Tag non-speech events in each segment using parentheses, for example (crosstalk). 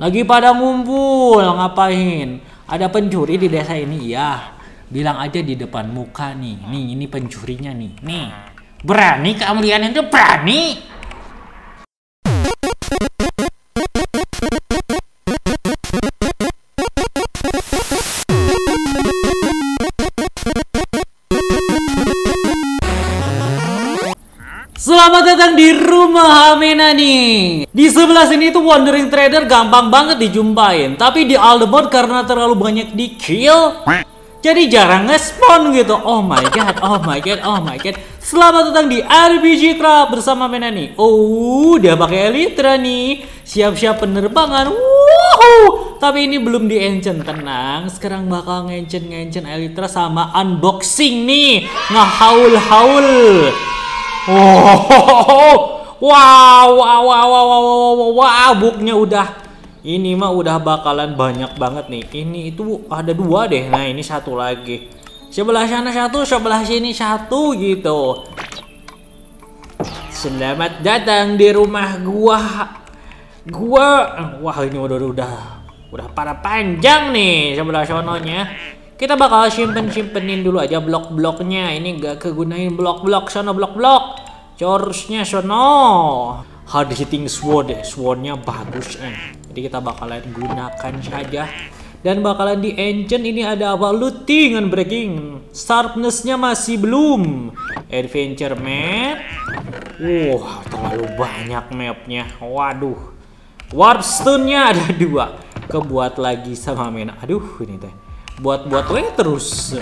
Lagi pada ngumpul ngapain? Ada pencuri di desa ini, ya. Bilang aja di depan muka nih, nih ini pencurinya nih, nih. Berani lihat itu berani. memahami nih Di sebelah sini tuh Wandering Trader gampang banget dijumpain. Tapi di Aldebaran karena terlalu banyak di kill, jadi jarang ngespon gitu. Oh my god, oh my god, oh my god. Selamat datang di RPG Club bersama Menani. Oh, dia pakai Elytra nih. Siap-siap penerbangan. Woohoo. Tapi ini belum di engine tenang. Sekarang bakal ngencen ngencen Elytra sama unboxing nih. Ngehaul-haul. Oh, oh. Wow, wow, wow, wow, wow, wow, wow, wow, buknya udah. Ini mah udah bakalan banyak banget nih. Ini itu ada dua deh. Nah, ini satu lagi. Sebelah sana satu, sebelah sini satu gitu. Selamat datang di rumah gua. Gua wah ini udah udah udah para panjang nih sebelah sononya kita bakal simpen simpenin dulu aja blok-bloknya ini gak kegunain blok-blok sono blok-blok george sono. Hard hitting sword ya. swordnya nya bagus eh. Jadi kita bakalan gunakan saja. Dan bakalan di engine ini ada apa? Looting and breaking. Sharpnessnya masih belum. Adventure map. Wah, wow, terlalu banyak mapnya. Waduh. Warp stone-nya ada dua. Kebuat lagi sama Mena. Aduh, ini teh. Buat-buat we terus.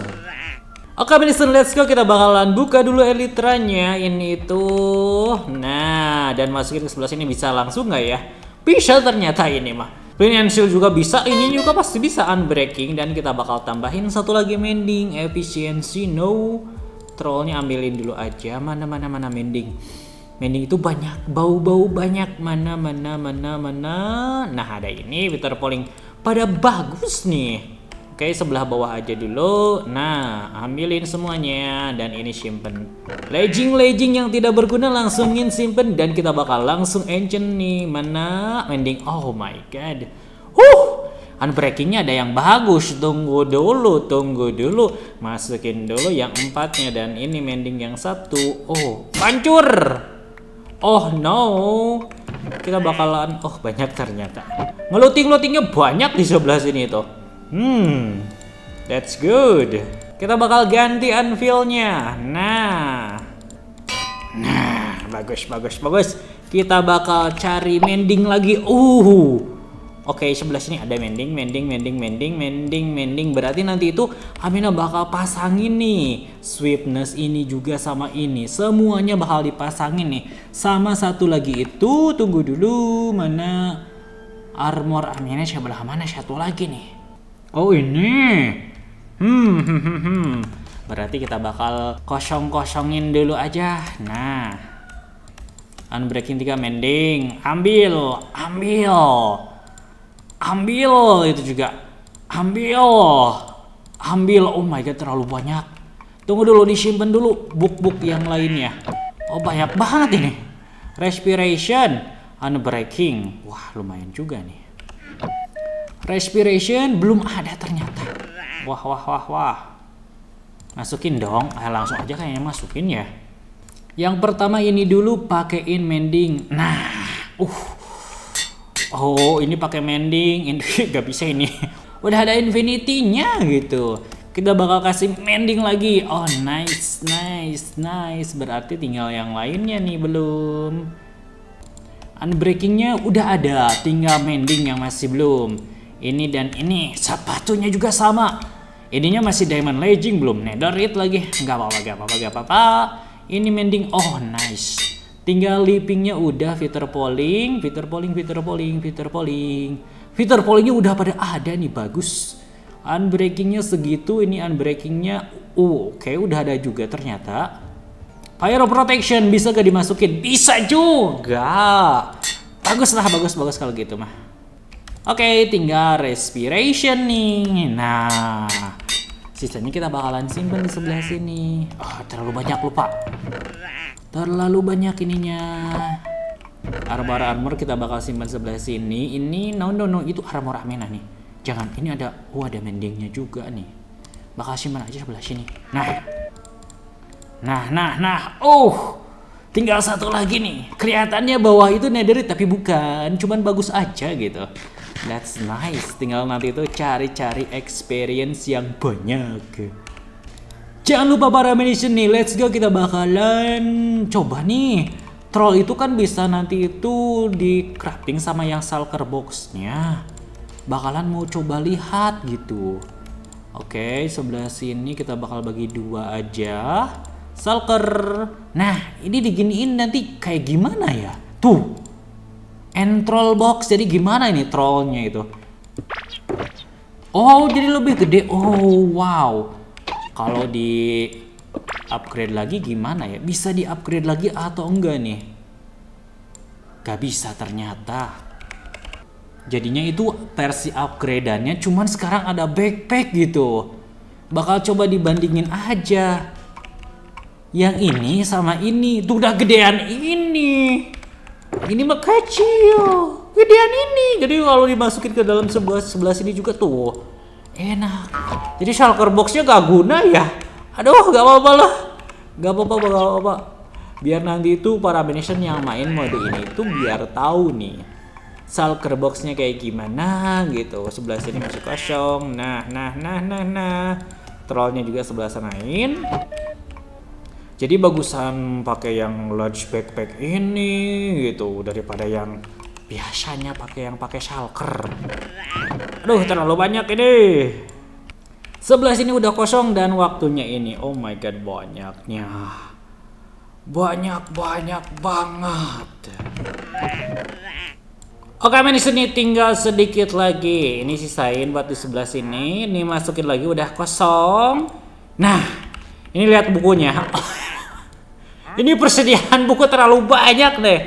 Oke, okay, listen, let's go. Kita bakalan buka dulu elitranya. Ini itu. Nah, dan masukin ke sebelah sini bisa langsung nggak ya? Bisa ternyata ini mah. Clean and shield juga bisa, ini juga pasti bisa unbreaking dan kita bakal tambahin satu lagi mending efficiency. no trollnya ambilin dulu aja mana mana mana mending mending itu banyak bau-bau banyak mana mana mana mana nah ada ini Peter Polling pada bagus nih Oke, sebelah bawah aja dulu. Nah, ambilin semuanya dan ini simpen. Legging-legging yang tidak berguna langsungin simpen dan kita bakal langsung engine nih. Mana mending? Oh my god. Huh, unbreakingnya ada yang bagus. Tunggu dulu, tunggu dulu. Masukin dulu yang empatnya dan ini mending yang satu. Oh, hancur. Oh no. Kita bakalan oh banyak ternyata. Ngeluting-lutingnya banyak di sebelah sini tuh. Hmm, that's good. Kita bakal ganti anvilnya. Nah, nah, bagus, bagus, bagus. Kita bakal cari mending lagi. Uh, Oke, okay, sebelah sini ada mending, mending, mending, mending, mending, mending. Berarti nanti itu Amina bakal pasangin nih sweepness ini juga sama ini. Semuanya bakal dipasangin nih. Sama satu lagi itu, tunggu dulu mana armor Amina sebelah mana satu lagi nih. Oh ini. Hmm, hmm, hmm, hmm, Berarti kita bakal kosong-kosongin dulu aja. Nah. Unbreaking 3 mending. Ambil, ambil. Ambil itu juga. Ambil. Ambil. Oh my god, terlalu banyak. Tunggu dulu disimpan dulu buk-buk yang lainnya. Oh, banyak banget ini. Respiration, unbreaking. Wah, lumayan juga nih. Respiration belum ada ternyata. Wah, wah, wah, wah. Masukin dong. Ah, langsung aja kayaknya masukin ya. Yang pertama ini dulu pakaiin mending. Nah, uh. Oh, ini pakai mending. Ini (laughs) gak bisa ini. (laughs) Udah ada infinity-nya gitu. Kita bakal kasih mending lagi. Oh, nice, nice, nice. Berarti tinggal yang lainnya nih belum. Unbreaking-nya udah ada, tinggal mending yang masih belum ini dan ini sepatunya juga sama ininya masih diamond legging belum netherite lagi nggak apa-apa nggak apa-apa nggak apa-apa ini mending oh nice tinggal lipingnya udah fitur polling fitur polling fitur polling fitur polling fitur pollingnya udah pada ada nih bagus unbreakingnya segitu ini unbreakingnya uh oke okay, udah ada juga ternyata pyro protection bisa gak dimasukin bisa juga bagus lah bagus bagus kalau gitu mah Oke, tinggal respiration nih. Nah, sisanya kita bakalan simpen di sebelah sini. Oh, terlalu banyak lupa. Terlalu banyak ininya. Armor armor kita bakal simpan sebelah sini. Ini no no no itu armor Amena nih. Jangan, ini ada oh ada mendingnya juga nih. Bakal simpan aja sebelah sini. Nah. Nah, nah, nah. Oh. Tinggal satu lagi nih. Kelihatannya bawah itu netherite tapi bukan, cuman bagus aja gitu. That's nice. Tinggal nanti itu cari-cari experience yang banyak. Jangan lupa para Manation nih. Let's go kita bakalan coba nih. Troll itu kan bisa nanti itu di crafting sama yang salker boxnya. Bakalan mau coba lihat gitu. Oke, sebelah sini kita bakal bagi dua aja. Salker. Nah, ini diginiin nanti kayak gimana ya? Tuh, Entrol box. Jadi gimana ini trollnya itu? Oh, jadi lebih gede. Oh, wow. Kalau di upgrade lagi gimana ya? Bisa di upgrade lagi atau enggak nih? Gak bisa ternyata. Jadinya itu versi upgradeannya cuman sekarang ada backpack gitu. Bakal coba dibandingin aja. Yang ini sama ini, tuh udah gedean ini. Ini mah kecil. Gedean ini. Jadi kalau dimasukin ke dalam sebelah sebelah sini juga tuh. Enak. Jadi shulker boxnya gak guna ya. Aduh, gak apa-apa lah. Gak apa-apa, gak apa-apa. Biar nanti itu para Benation yang main mode ini tuh biar tahu nih. Shulker boxnya kayak gimana gitu. Sebelah sini masih kosong. Nah, nah, nah, nah, nah. Trollnya juga sebelah sanain jadi bagusan pakai yang large backpack ini gitu daripada yang biasanya pakai yang pakai shulker aduh terlalu banyak ini sebelah sini udah kosong dan waktunya ini oh my god banyaknya banyak banyak banget Oke okay, manis ini tinggal sedikit lagi ini sisain buat di sebelah sini ini masukin lagi udah kosong nah ini lihat bukunya (laughs) Ini persediaan buku terlalu banyak nih.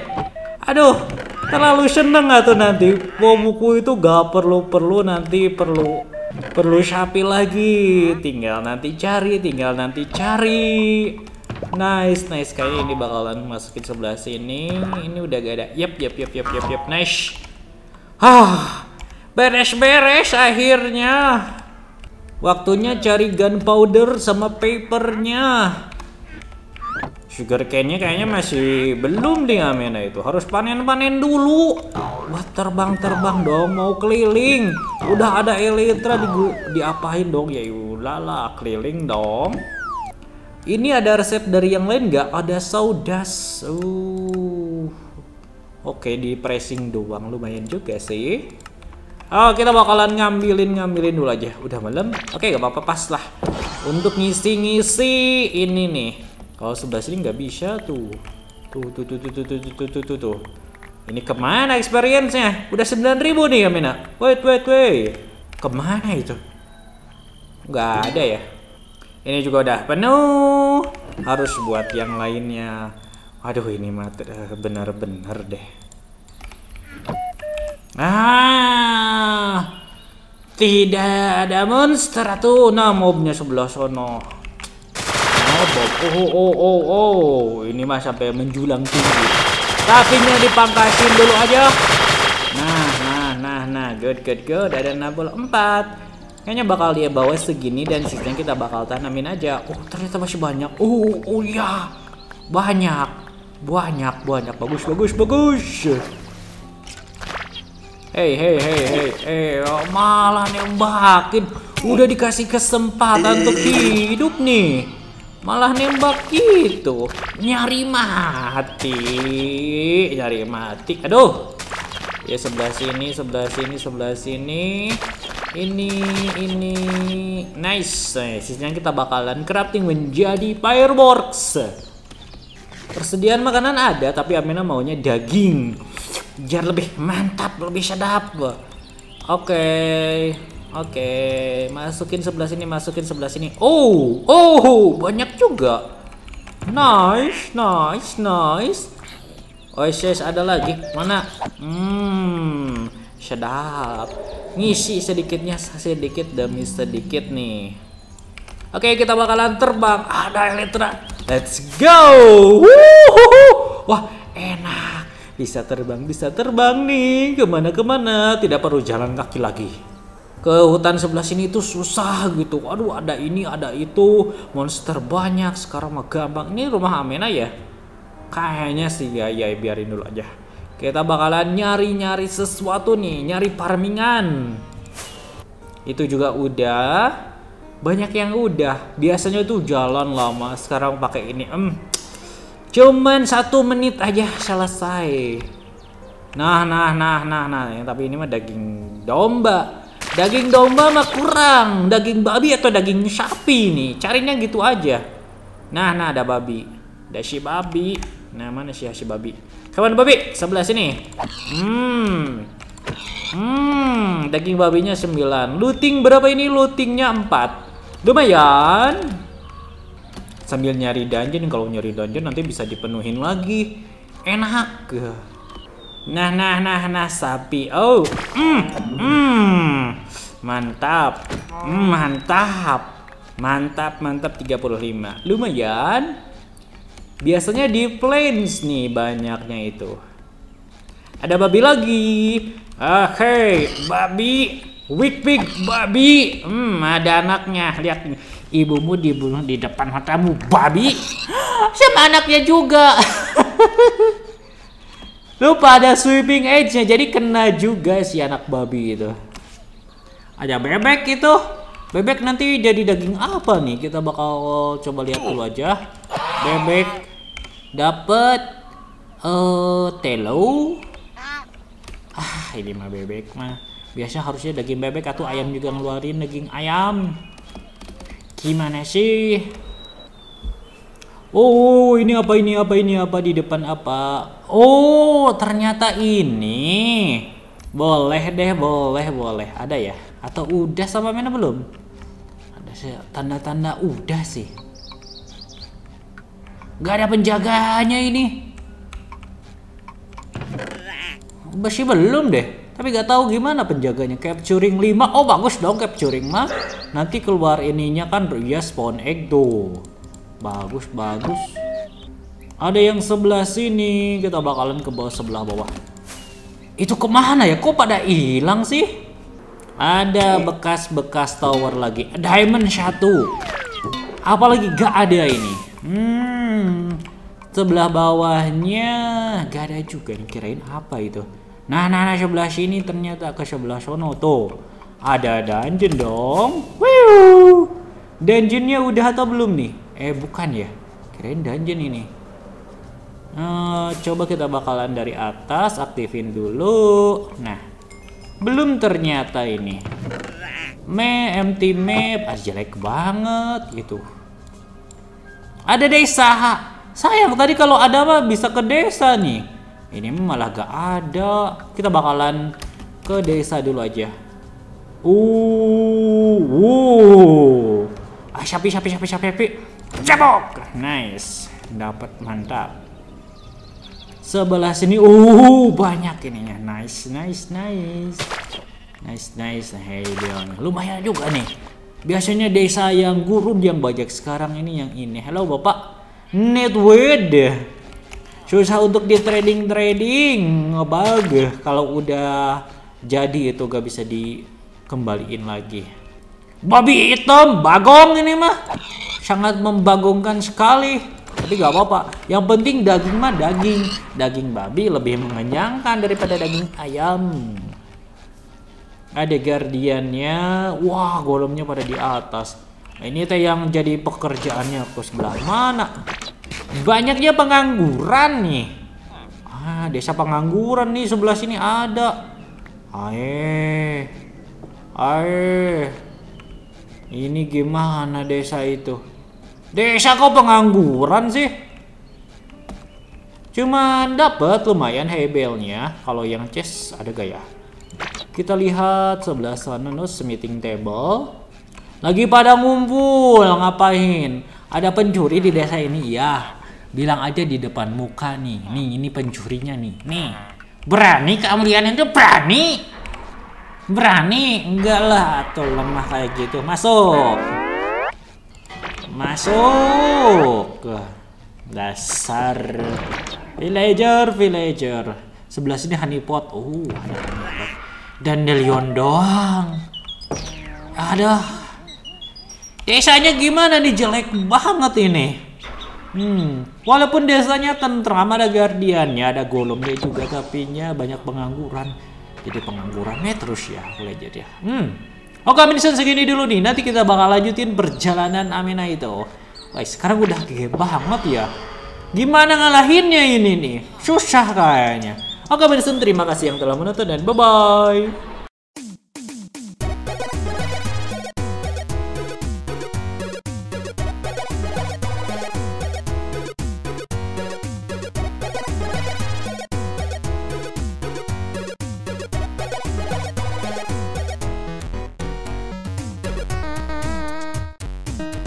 Aduh, terlalu seneng atau nanti. Mau buku itu gak perlu-perlu nanti perlu perlu sapi lagi. Tinggal nanti cari, tinggal nanti cari. Nice, nice. Kayaknya ini bakalan masukin sebelah sini. Ini udah gak ada. Yap, yap, yap, yap, yap, yap. Nice. Ah, beres-beres akhirnya. Waktunya cari gunpowder sama papernya. Sugar cane-nya kayaknya masih belum di Amena itu. Harus panen-panen dulu. Wah, terbang-terbang dong mau keliling. Udah ada Elytra di diapain dong? Ya lah keliling dong. Ini ada resep dari yang lain nggak? Ada saudas. Uh. Oke, di pressing doang lumayan juga sih. Oh, kita bakalan ngambilin ngambilin dulu aja. Udah malam. Oke, gak apa-apa pas lah. Untuk ngisi-ngisi ini nih kalau sebelah sini nggak bisa tuh. Tuh, tuh, tuh, tuh, tuh, tuh, tuh, tuh, tuh, Ini kemana experience-nya? Udah 9000 nih Kamina. Wait, wait, wait. Kemana itu? Nggak ada ya. Ini juga udah penuh. Harus buat yang lainnya. Aduh, ini bener-bener deh. Ah, tidak ada monster tuh. Nah, mobnya sebelah sono. Bob. Oh, oh, oh, oh, oh. Ini mah sampai menjulang tinggi. Kakinya dipangkasin dulu aja. Nah, nah, nah, nah. Good, good, good. Ada nabol 4. Kayaknya bakal dia bawa segini dan sisanya kita bakal tanamin aja. Oh, ternyata masih banyak. Oh, oh ya. Banyak. Banyak, banyak. Bagus, bagus, bagus. Hei, hei, hei, hei, hei. Oh, malah nembakin. Udah dikasih kesempatan untuk hidup nih malah nembak gitu nyari mati nyari mati aduh ya sebelah sini sebelah sini sebelah sini ini ini nice sisanya kita bakalan crafting menjadi fireworks persediaan makanan ada tapi Amina maunya daging biar lebih mantap lebih sedap oke okay. Oke, masukin sebelah sini, masukin sebelah sini. Oh, oh, banyak juga. Nice, nice, nice. Oh, yes, ada lagi. Mana? Hmm, sedap. Ngisi sedikitnya, sedikit demi sedikit nih. Oke, kita bakalan terbang. Ada Elektra. Let's go. Woohoo. Wah, enak. Bisa terbang, bisa terbang nih. Kemana-kemana, tidak perlu jalan kaki lagi ke hutan sebelah sini itu susah gitu. Waduh, ada ini ada itu monster banyak sekarang mah gampang. Ini rumah Amena ya? Kayaknya sih ya ya biarin dulu aja. Kita bakalan nyari-nyari sesuatu nih, nyari farmingan. Itu juga udah. Banyak yang udah. Biasanya tuh jalan lama, sekarang pakai ini. Hmm. Cuman satu menit aja selesai. Nah, nah, nah, nah, nah. nah. Tapi ini mah daging domba Daging domba mah kurang, daging babi atau daging sapi nih. Carinya gitu aja. Nah, nah ada babi. Ada si babi. Nah, mana sih si babi? Kawan babi, sebelah sini. Hmm. Hmm, daging babinya 9. Looting berapa ini? Lootingnya 4. Lumayan. Sambil nyari dungeon, kalau nyari dungeon nanti bisa dipenuhin lagi. Enak. Nah, nah, nah, nah, sapi. Oh, mm, mm. mantap, mm, mantap, mantap, mantap. 35 lumayan. Biasanya di plains nih banyaknya itu. Ada babi lagi. Oke, ah, okay, babi, weak pig, babi. Hmm, ada anaknya. Lihat nih, ibumu dibunuh di depan matamu, babi. Sama (gasps) anaknya juga. (laughs) Lupa ada sweeping edge-nya. Jadi kena juga si anak babi itu. Ada bebek itu. Bebek nanti jadi daging apa nih? Kita bakal coba lihat dulu aja. Bebek dapat uh, eh, telo. Ah, ini mah bebek mah. biasanya harusnya daging bebek atau ayam juga ngeluarin daging ayam. Gimana sih? Oh, ini apa ini apa ini apa di depan apa? Oh, ternyata ini. Boleh deh, boleh, boleh. Ada ya? Atau udah sama mana belum? Ada sih tanda-tanda udah sih. Gak ada penjaganya ini. Masih belum deh. Tapi gak tahu gimana penjaganya. Capturing 5. Oh, bagus dong capturing mah. Nanti keluar ininya kan ya spawn egg tuh. Bagus, bagus. Ada yang sebelah sini. Kita bakalan ke bawah sebelah bawah. Itu kemana ya? Kok pada hilang sih? Ada bekas-bekas tower lagi. Diamond satu. Apalagi gak ada ini. Hmm. Sebelah bawahnya gak ada juga nih. Kirain apa itu? Nah, nah, nah sebelah sini ternyata ke sebelah sono tuh. Ada dungeon dong. Wiu. Dungeonnya udah atau belum nih? Eh bukan ya, kirain dungeon ini. Nah, coba kita bakalan dari atas aktifin dulu. Nah, belum ternyata ini. Me empty map, ah, jelek banget gitu. Ada desa. Sayang tadi kalau ada mah bisa ke desa nih. Ini malah gak ada. Kita bakalan ke desa dulu aja. Uh, uh ah sapi sapi sapi sapi sapi cepok. nice dapat mantap sebelah sini uh banyak ininya nice nice nice nice nice hey Leon, lumayan juga nih biasanya desa yang gurun yang banyak sekarang ini yang ini halo bapak netweed susah untuk di trading trading ngebug kalau udah jadi itu gak bisa dikembaliin lagi Babi hitam, bagong ini mah. Sangat membagongkan sekali. Tapi gak apa-apa. Yang penting daging mah daging. Daging babi lebih mengenyangkan daripada daging ayam. Ada guardiannya. Wah, golemnya pada di atas. Ini teh yang jadi pekerjaannya aku sebelah mana? Banyaknya pengangguran nih. Ah, desa pengangguran nih sebelah sini ada. Aeh. Aeh. Ini gimana desa itu? Desa kok pengangguran sih? Cuman dapat lumayan hebelnya. Kalau yang chest ada gaya. Kita lihat sebelah sana no meeting table. Lagi pada ngumpul ngapain? Ada pencuri di desa ini ya. Bilang aja di depan muka nih. Nih ini pencurinya nih. Nih. Berani kamu lihat itu berani? Berani? Enggak lah, tuh lemah kayak gitu. Masuk. Masuk. ke Dasar villager, villager. Sebelah sini honeypot. Oh, ada honeypot. Dan Delion doang. Ada. Desanya gimana nih jelek banget ini. Hmm, walaupun desanya tentram ada guardiannya, ada golemnya juga, tapi banyak pengangguran jadi penganggurannya terus ya jadi ya hmm Oke Minson segini dulu nih nanti kita bakal lanjutin perjalanan Amina itu Wah sekarang udah gede banget ya Gimana ngalahinnya ini nih susah kayaknya Oke Minson terima kasih yang telah menonton dan bye bye